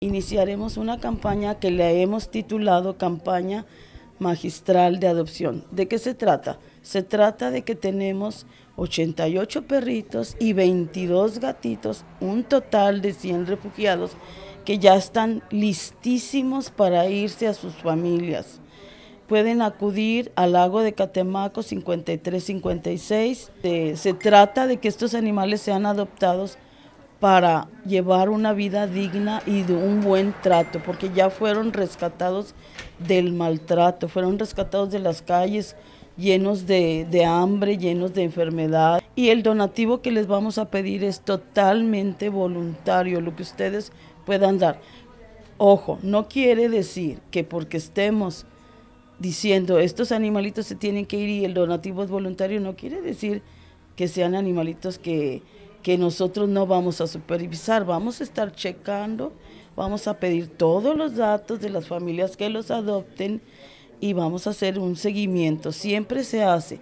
iniciaremos una campaña que le hemos titulado Campaña Magistral de Adopción. ¿De qué se trata? Se trata de que tenemos 88 perritos y 22 gatitos, un total de 100 refugiados que ya están listísimos para irse a sus familias. Pueden acudir al lago de Catemaco 5356. Eh, se trata de que estos animales sean adoptados para llevar una vida digna y de un buen trato, porque ya fueron rescatados del maltrato, fueron rescatados de las calles llenos de, hambre, llenos de enfermedad. Y el donativo que les vamos a pedir es totalmente voluntario, lo que ustedes puedan dar. Ojo, no quiere decir que porque estemos diciendo estos animalitos se tienen que ir y el donativo es voluntario, no quiere decir que sean animalitos que que nosotros no vamos a supervisar, vamos a estar checando, vamos a pedir todos los datos de las familias que los adopten y vamos a hacer un seguimiento, siempre se hace.